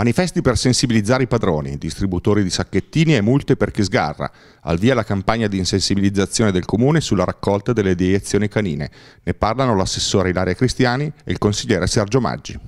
Manifesti per sensibilizzare i padroni, distributori di sacchettini e multe per chi sgarra. Al via la campagna di insensibilizzazione del comune sulla raccolta delle deiezioni canine. Ne parlano l'assessore Ilaria Cristiani e il consigliere Sergio Maggi.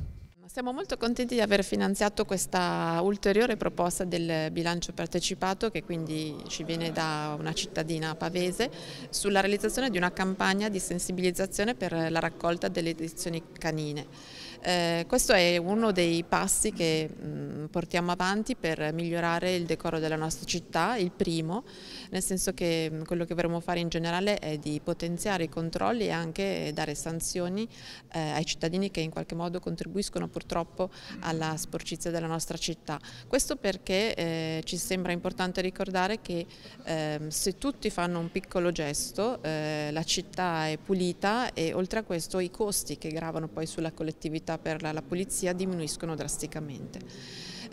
Siamo molto contenti di aver finanziato questa ulteriore proposta del bilancio partecipato che quindi ci viene da una cittadina pavese sulla realizzazione di una campagna di sensibilizzazione per la raccolta delle edizioni canine. Eh, questo è uno dei passi che mh, mm, portiamo avanti per migliorare il decoro della nostra città, il primo, nel senso che mh, mm, quello che vorremmo fare in generale è di potenziare i controlli e anche dare sanzioni eh, ai cittadini che in qualche modo contribuiscono a purtroppo alla sporcizia della nostra città. Questo perché eh, ci sembra importante ricordare che eh, se tutti fanno un piccolo gesto eh, la città è pulita e oltre a questo i costi che gravano poi sulla collettività per la, la pulizia diminuiscono drasticamente.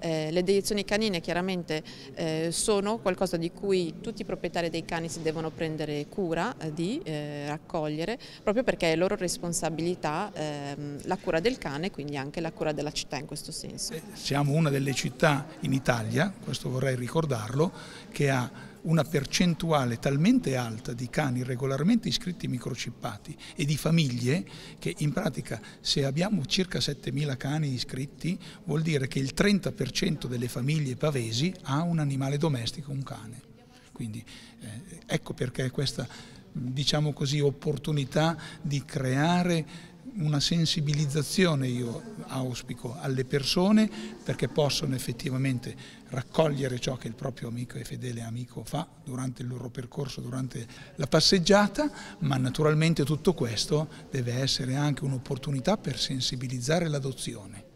Eh, le deiezioni canine chiaramente eh, sono qualcosa di cui tutti i proprietari dei cani si devono prendere cura eh, di eh, raccogliere, proprio perché è loro responsabilità ehm, la cura del cane e quindi anche la cura della città in questo senso. Eh, siamo una delle città in Italia, questo vorrei ricordarlo, che ha una percentuale talmente alta di cani regolarmente iscritti microchippati e di famiglie che in pratica se abbiamo circa 7.000 cani iscritti vuol dire che il 30% delle famiglie pavesi ha un animale domestico, un cane. Quindi eh, ecco perché questa diciamo così, opportunità di creare una sensibilizzazione io auspico alle persone perché possono effettivamente raccogliere ciò che il proprio amico e fedele amico fa durante il loro percorso, durante la passeggiata, ma naturalmente tutto questo deve essere anche un'opportunità per sensibilizzare l'adozione.